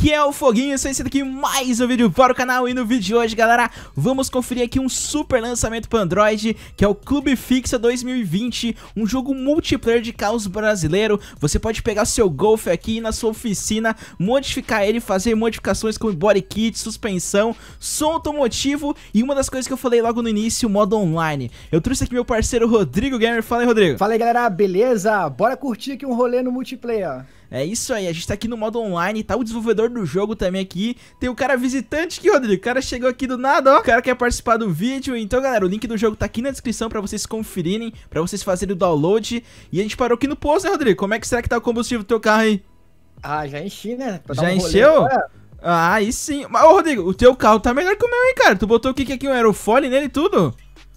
aqui é o Foguinho, esse é aqui mais um vídeo para o canal E no vídeo de hoje, galera, vamos conferir aqui um super lançamento para Android Que é o Clube Fixa 2020, um jogo multiplayer de caos brasileiro Você pode pegar seu Golf aqui na sua oficina, modificar ele, fazer modificações como body kit, suspensão, som automotivo E uma das coisas que eu falei logo no início, modo online Eu trouxe aqui meu parceiro Rodrigo Gamer, fala aí Rodrigo Fala aí galera, beleza? Bora curtir aqui um rolê no multiplayer é isso aí, a gente tá aqui no modo online, tá o desenvolvedor do jogo também aqui. Tem o cara visitante aqui, Rodrigo. O cara chegou aqui do nada, ó. O cara quer participar do vídeo. Então, galera, o link do jogo tá aqui na descrição pra vocês conferirem, pra vocês fazerem o download. E a gente parou aqui no posto, né, Rodrigo? Como é que será que tá o combustível do teu carro aí? Ah, já enchi, né? já um encheu? ah, aí sim. Mas, ô, Rodrigo, o teu carro tá melhor que o meu, hein, cara? Tu botou o que é aqui? Um aerofólio nele e tudo?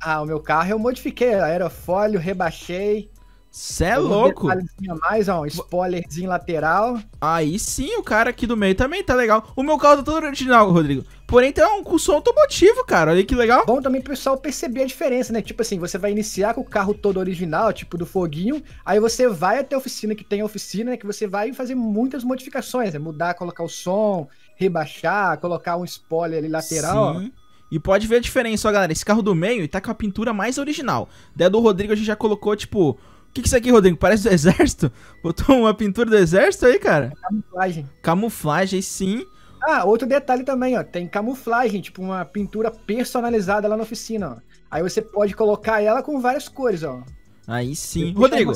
Ah, o meu carro eu modifiquei. Aerofólio, rebaixei. Cê é louco. Um mais, ó, um spoilerzinho lateral. Aí sim, o cara aqui do meio também tá legal. O meu carro tá é todo original, Rodrigo. Porém, tem um curso som automotivo, cara. Olha que legal. Bom também pro pessoal perceber a diferença, né? Tipo assim, você vai iniciar com o carro todo original, tipo do foguinho. Aí você vai até a oficina, que tem a oficina, né? Que você vai fazer muitas modificações, né? Mudar, colocar o som, rebaixar, colocar um spoiler ali lateral. Sim. E pode ver a diferença, ó, galera. Esse carro do meio tá com a pintura mais original. Da do Rodrigo a gente já colocou, tipo que, que isso aqui, Rodrigo? Parece do exército? Botou uma pintura do exército aí, cara? É camuflagem. Camuflagem, sim. Ah, outro detalhe também, ó. Tem camuflagem, tipo uma pintura personalizada lá na oficina, ó. Aí você pode colocar ela com várias cores, ó. Aí sim. Deixa Rodrigo,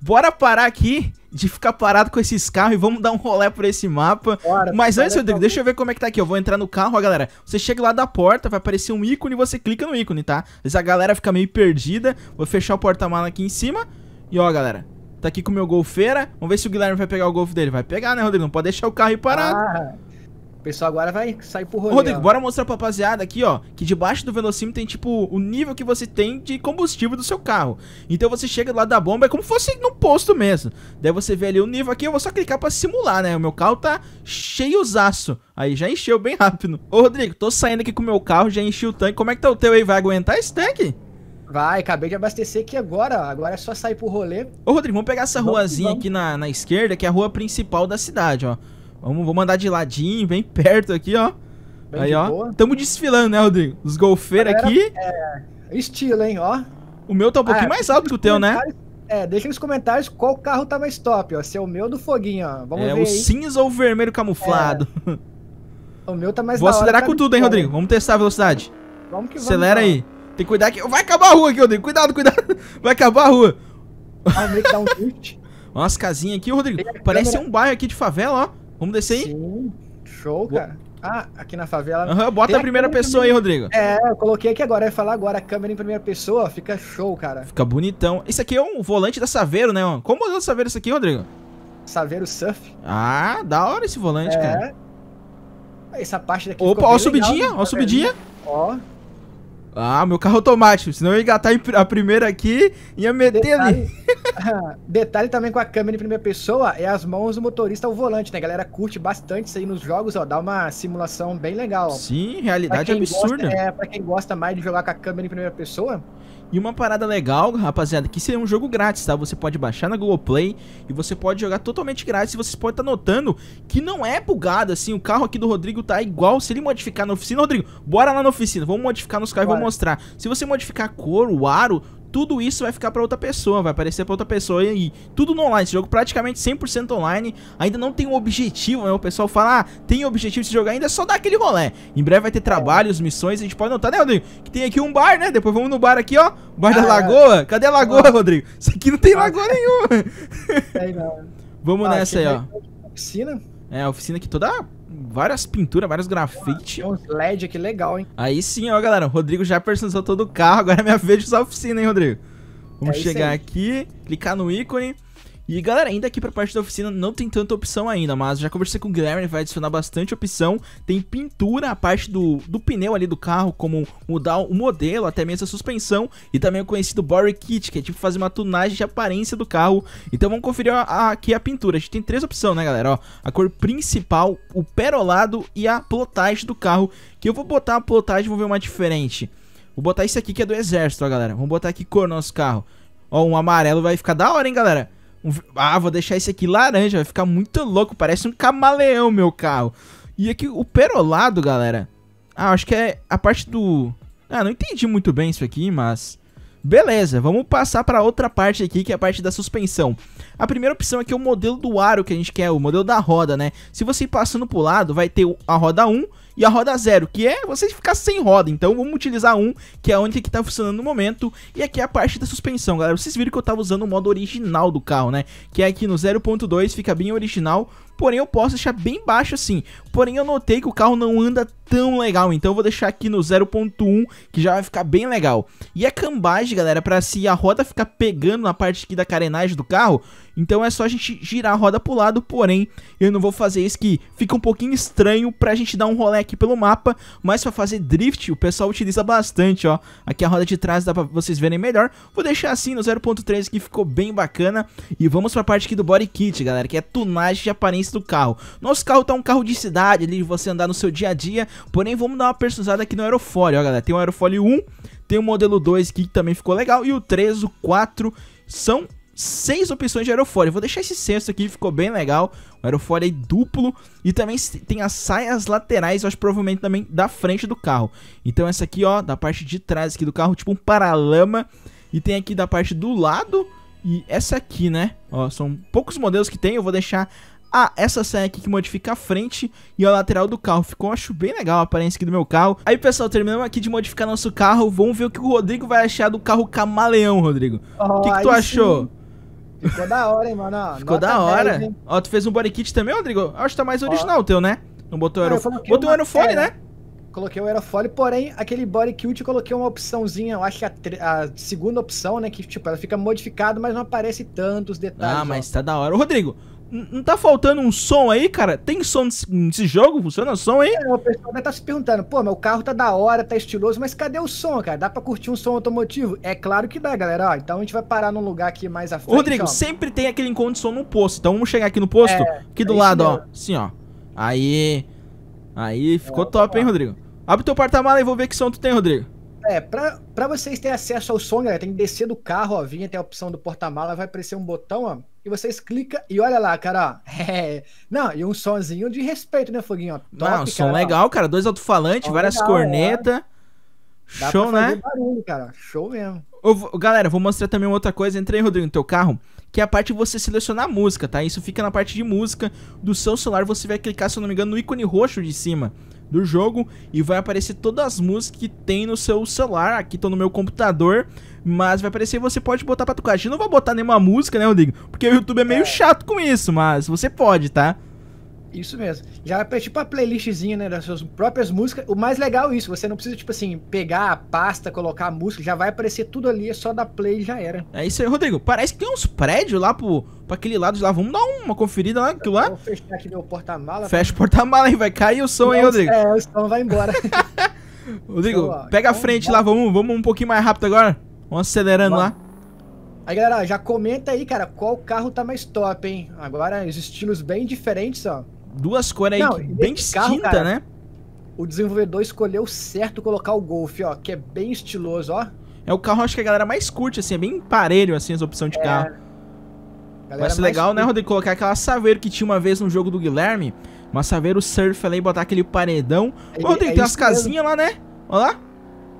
bora parar aqui de ficar parado com esses carros e vamos dar um rolé por esse mapa. Bora, Mas antes, Rodrigo, então. deixa eu ver como é que tá aqui. Eu vou entrar no carro, ó, galera. Você chega lá da porta, vai aparecer um ícone e você clica no ícone, tá? vezes a galera fica meio perdida. Vou fechar o porta-mala aqui em cima. E ó, galera, tá aqui com o meu golfeira. Vamos ver se o Guilherme vai pegar o golfe dele. Vai pegar, né, Rodrigo? Não pode deixar o carro aí parado. Ah, o pessoal agora vai sair por rolê. Rodrigo, ó. bora mostrar pra rapaziada aqui, ó, que debaixo do velocímetro tem, tipo, o nível que você tem de combustível do seu carro. Então você chega do lado da bomba, é como se fosse num posto mesmo. Daí você vê ali o nível aqui, eu vou só clicar pra simular, né? O meu carro tá cheiozaço. Aí já encheu bem rápido. Ô, Rodrigo, tô saindo aqui com o meu carro, já enchi o tanque. Como é que tá o teu aí? Vai aguentar esse tanque? Vai, acabei de abastecer aqui agora, agora é só sair pro rolê. Ô, Rodrigo, vamos pegar essa ruazinha vamos. aqui na, na esquerda, que é a rua principal da cidade, ó. Vamos, vou andar de ladinho, bem perto aqui, ó. Bem Aí, ó. Boa. Tamo desfilando, né, Rodrigo? Os golfeiros aqui. É, estilo, hein, ó. O meu tá um pouquinho ah, mais alto que o teu, né? É, deixa nos comentários qual carro tá mais top, ó. Se é o meu do foguinho, ó. Vamos é, ver. É o aí. cinza ou o vermelho camuflado. É. O meu tá mais Vou acelerar tá com tudo, hein, Rodrigo? Vamos testar a velocidade. Vamos que vamos. Acelera lá. aí. Tem que cuidar que. Vai acabar a rua aqui, Rodrigo. Cuidado, cuidado. Vai acabar a rua. Ah, dá um drift. Umas casinhas aqui, Rodrigo. Parece câmera. um bairro aqui de favela, ó. Vamos descer aí. Sim. Show, cara. Ah, aqui na favela. Aham, uhum, bota a, a primeira pessoa aí, Rodrigo. É, eu coloquei aqui agora. Eu ia falar agora, a câmera em primeira pessoa, fica show, cara. Fica bonitão. Isso aqui é um volante da Saveiro, né? mano? Como é o Saveiro isso aqui, Rodrigo? Saveiro Surf. Ah, da hora esse volante, é. cara. Essa parte daqui Opa, ó, legal, subidinha, né, ó, subidinha. Ó. Ah, meu carro automático, senão eu ia engatar a primeira aqui e ia meter detalhe, ali. detalhe também com a câmera em primeira pessoa é as mãos do motorista ao volante, né? A galera curte bastante isso aí nos jogos, ó, dá uma simulação bem legal. Sim, realidade absurda. Gosta, é, pra quem gosta mais de jogar com a câmera em primeira pessoa, e uma parada legal, rapaziada, que isso é um jogo grátis, tá? Você pode baixar na Google Play e você pode jogar totalmente grátis. E vocês podem estar tá notando que não é bugado, assim, o carro aqui do Rodrigo tá igual se ele modificar na oficina. Rodrigo, bora lá na oficina, vamos modificar nos carros e vou mostrar. Se você modificar a cor, o aro, tudo isso vai ficar para outra pessoa, vai aparecer para outra pessoa e tudo no online, esse jogo praticamente 100% online, ainda não tem um objetivo, né? O pessoal fala, ah, tem objetivo de jogar ainda, é só dar aquele rolé. Em breve vai ter trabalhos, missões, a gente pode notar, né, Rodrigo? Que tem aqui um bar, né? Depois vamos no bar aqui, ó, bar da ah, é. Lagoa. Cadê a Lagoa, Rodrigo? Isso aqui não tem lagoa nenhuma. não. Vamos ah, nessa aí, é ó. Oficina? É, a oficina aqui toda várias pinturas, vários grafites. Tem uns LED aqui legal, hein? Aí sim, ó, galera. O Rodrigo já personalizou todo o carro. Agora é minha vez de usar a oficina, hein, Rodrigo? Vamos é chegar aqui, clicar no ícone. E galera, ainda aqui pra parte da oficina não tem tanta opção ainda, mas já conversei com o Guilherme, ele vai adicionar bastante opção. Tem pintura, a parte do, do pneu ali do carro, como mudar o modelo, até mesmo a suspensão. E também o conhecido body kit, que é tipo fazer uma tunagem de aparência do carro. Então vamos conferir a, a, aqui a pintura. A gente tem três opções, né galera? Ó, a cor principal, o perolado e a plotagem do carro. Que eu vou botar a plotagem, vou ver uma diferente. Vou botar isso aqui que é do exército, ó, galera. Vamos botar aqui cor no nosso carro. Ó, um amarelo vai ficar da hora, hein, galera? Um, ah, vou deixar esse aqui laranja, vai ficar muito louco, parece um camaleão meu carro. E aqui o perolado, galera. Ah, acho que é a parte do... Ah, não entendi muito bem isso aqui, mas... Beleza, vamos passar para outra parte aqui, que é a parte da suspensão. A primeira opção aqui é o modelo do aro que a gente quer, o modelo da roda, né? Se você ir passando pro lado, vai ter a roda 1 e a roda zero, que é você ficar sem roda. Então vamos utilizar um, que é a única que tá funcionando no momento. E aqui é a parte da suspensão, galera. Vocês viram que eu tava usando o modo original do carro, né? Que é aqui no 0.2, fica bem original porém eu posso deixar bem baixo assim. Porém eu notei que o carro não anda tão legal, então eu vou deixar aqui no 0.1, que já vai ficar bem legal. E a é cambagem, galera, para se a roda ficar pegando na parte aqui da carenagem do carro, então é só a gente girar a roda pro lado, porém eu não vou fazer isso que fica um pouquinho estranho pra gente dar um rolê aqui pelo mapa, mas pra fazer drift o pessoal utiliza bastante, ó. Aqui a roda de trás dá pra vocês verem melhor. Vou deixar assim no 0.3 que ficou bem bacana. E vamos pra parte aqui do body kit, galera, que é tunagem de aparência do carro. Nosso carro tá um carro de cidade ali, de você andar no seu dia a dia, porém vamos dar uma personalizada aqui no aerofólio, ó galera, tem o aerofólio 1, tem o modelo 2 que também ficou legal e o 3, o 4 são seis opções de aerofólio. Vou deixar esse sexto aqui, ficou bem legal. O aerofólio aí duplo. E também tem as saias laterais, eu acho provavelmente também da frente do carro. Então essa aqui, ó, da parte de trás aqui do carro, tipo um paralama. E tem aqui da parte do lado. E essa aqui, né? Ó, são poucos modelos que tem. Eu vou deixar ah, essa série aqui que modifica a frente e a lateral do carro. Ficou, acho, bem legal a aparência aqui do meu carro. Aí, pessoal, terminamos aqui de modificar nosso carro. Vamos ver o que o Rodrigo vai achar do carro camaleão, Rodrigo. O oh, que, que tu achou? Sim. Ficou da hora, hein, mano. Ficou Nota da hora. 10, Ó, tu fez um body kit também, Rodrigo? Acho que tá mais original o teu, né? Não botou, Não, aerof... Ah, botou um aerofone, é. né? Coloquei o um aerofólio, porém, aquele body kit eu coloquei uma opçãozinha, eu acho que a, a, segunda opção, né? Que, tipo, ela fica modificada, mas não aparece tantos detalhes. Ah, mas ó. tá da hora. Rodrigo, não tá faltando um som aí, cara? Tem som nesse jogo? Funciona som aí? É, o pessoal deve tá se perguntando, pô, meu carro tá da hora, tá estiloso, mas cadê o som, cara? Dá pra curtir um som automotivo? É claro que dá, galera. Ó, então a gente vai parar num lugar aqui mais à frente. Rodrigo, ó. sempre tem aquele encontro de som no posto. Então vamos chegar aqui no posto, é, aqui do é lado, ó. Assim, ó. Aí. Aí, ficou é, top, hein, Rodrigo? Abre teu porta-mala e vou ver que som tu tem, Rodrigo. É, pra, pra vocês terem acesso ao som, galera, tem que descer do carro, ó, vir até a opção do porta-mala, vai aparecer um botão, ó e vocês clicam e olha lá, cara, É. Não, e um sonzinho de respeito, né, Foguinho? Top, Não, som cara, legal, cara. Dois alto-falante, várias cornetas. É. Show, né? Barulho, cara. Show mesmo. galera, vou mostrar também outra coisa. Entrei, Rodrigo, no teu carro, que é a parte de você selecionar a música, tá? Isso fica na parte de música do seu celular. Você vai clicar, se eu não me engano, no ícone roxo de cima do jogo e vai aparecer todas as músicas que tem no seu celular. Aqui estão no meu computador mas vai aparecer você pode botar pra tocar. A gente não vai botar nenhuma música, né, Rodrigo? Porque o YouTube é meio é. chato com isso, mas você pode, tá? Isso mesmo. Já é tipo a playlistzinha, né, das suas próprias músicas. O mais legal é isso, você não precisa, tipo assim, pegar a pasta, colocar a música, já vai aparecer tudo ali, é só dar play e já era. É isso aí, Rodrigo. Parece que tem uns prédios lá pro, pra aquele lado de lá. Vamos dar uma conferida lá, aquilo lá. Vou fechar aqui meu porta-mala. Tá? Fecha o porta-mala, aí, vai cair o som, hein, Rodrigo. É, o som vai embora. Rodrigo, então, ó, pega então, a frente vamos... lá, vamos, vamos um pouquinho mais rápido agora. Vamos acelerando Vamos. lá. Aí, galera, já comenta aí, cara, qual carro tá mais top, hein? Agora, os estilos bem diferentes, ó. Duas cores Não, aí bem distintas, né? O desenvolvedor escolheu certo colocar o Golf, ó, que é bem estiloso, ó. É o carro, acho que a galera mais curte, assim, é bem parelho, assim, as opções de é... carro. Vai é ser legal, né, curte. né, Rodrigo, colocar aquela Saveiro que tinha uma vez no jogo do Guilherme, uma Saveiro Surf ali, botar aquele paredão. Ô, Rodrigo, é tem é umas casinhas lá, né? Olha lá.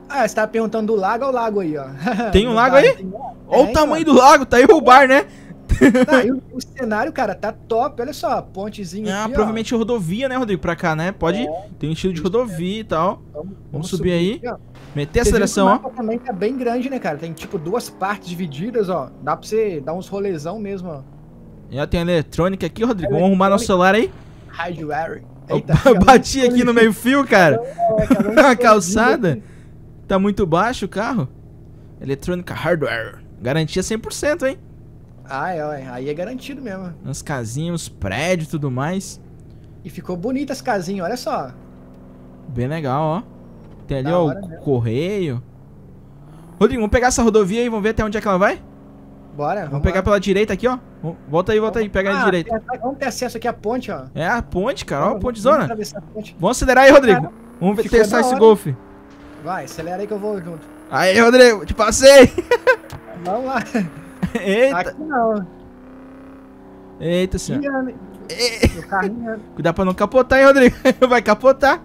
Ah, você tava perguntando do lago ao lago aí, ó. Tem um lago bar, aí? Tem... Né? Olha é, o tamanho então. do lago, tá aí o bar, né? Tá, o, o, cenário, cara, tá top. Olha só, pontezinha. Ah, aqui, provavelmente ó. rodovia, né, Rodrigo? Pra cá, né? Pode. É, tem um estilo de rodovia é. e tal. Então, vamos, vamos subir, subir, aí. Aqui, Meter a seleção, ó. O mapa também tá bem grande, né, cara? Tem tipo duas partes divididas, ó. Dá pra você dar uns rolezão mesmo, ó. Já tem eletrônica aqui, Rodrigo. Vamos arrumar nosso celular aí. Hardware. Eita, Eu bati aqui no meio-fio, cara. É, tá cara Na calçada. Tá muito baixo o carro? Eletrônica Hardware. Garantia 100%, hein? Ah, é, aí é garantido mesmo. Uns casinhas, os prédios e tudo mais. E ficou bonita as casinhas, olha só. Bem legal, ó. Tem ali, ó, o mesmo. correio. Rodrigo, vamos pegar essa rodovia aí vamos ver até onde é que ela vai? Bora, vamos, vamos pegar lá. pela direita aqui, ó. Volta aí, volta vamos, aí, pega ah, a direita. Vamos ter acesso aqui à ponte, ó. É a ponte, cara, ó, a ponte zona. Vamos, acelerar aí, Rodrigo. Cara, vamos testar esse golfe. Vai, acelera aí que eu vou junto. Aí, Rodrigo, te passei! Vamos lá. Eita. Aqui não. Eita, senhor. E... É- Cuidado pra não capotar, hein, Rodrigo? Vai capotar.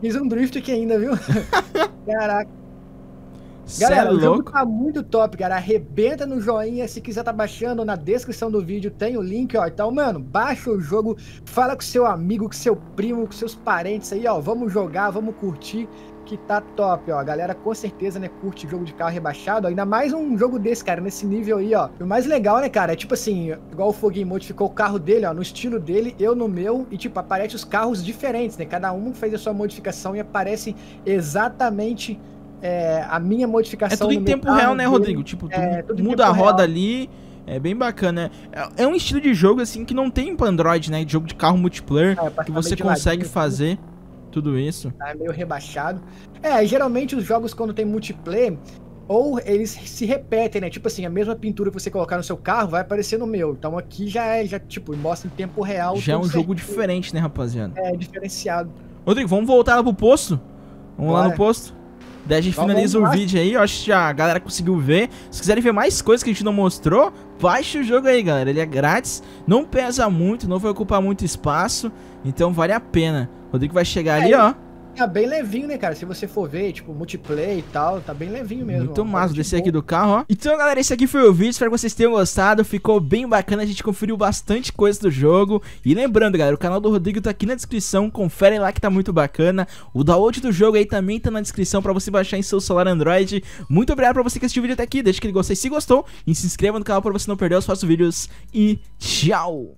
Fiz um drift aqui ainda, viu? Caraca. galera, é o jogo tá muito top, cara. Arrebenta no joinha. Se quiser tá baixando, na descrição do vídeo tem o link, ó. Então, mano, baixa o jogo, fala com seu amigo, com seu primo, com seus parentes aí, ó. Vamos jogar, vamos curtir que tá top, ó. A galera com certeza, né, curte jogo de carro rebaixado. Ainda mais um jogo desse, cara, nesse nível aí, ó. o mais legal, né, cara, é tipo assim, igual o Foguinho modificou o carro dele, ó, no estilo dele, eu no meu, e tipo, aparece os carros diferentes, né? Cada um fez a sua modificação e aparece exatamente é, a minha modificação. É tudo em tempo real, né, Rodrigo? Tipo, é, muda a roda real. ali. É bem bacana. É, é um estilo de jogo, assim, que não tem pra Android, né? Jogo de carro multiplayer é, que você consegue ladinho, assim. fazer. Tudo tudo isso. Tá meio rebaixado. É, geralmente os jogos quando tem multiplayer, ou eles se repetem, né? Tipo assim, a mesma pintura que você colocar no seu carro vai aparecer no meu. Então aqui já é, já, tipo, mostra em tempo real. Já é um certo. jogo diferente, né, rapaziada? É, diferenciado. Rodrigo, vamos voltar lá pro posto? Vamos Bora. lá no posto? Daí a gente finaliza o vídeo aí, eu acho que a galera conseguiu ver. Se quiserem ver mais coisas que a gente não mostrou, baixe o jogo aí, galera. Ele é grátis, não pesa muito, não vai ocupar muito espaço, então vale a pena. Rodrigo vai chegar é, ali, ó. Tá bem levinho, né, cara? Se você for ver, tipo, multiplayer e tal, tá bem levinho mesmo. Muito ó, massa descer aqui do carro, ó. Então, galera, esse aqui foi o vídeo. Espero que vocês tenham gostado. Ficou bem bacana. A gente conferiu bastante coisa do jogo. E lembrando, galera, o canal do Rodrigo tá aqui na descrição. Confere lá que tá muito bacana. O download do jogo aí também tá na descrição pra você baixar em seu celular Android. Muito obrigado pra você que assistiu o vídeo até aqui. Deixa aquele gostei se gostou. E se inscreva no canal pra você não perder os próximos vídeos. E tchau!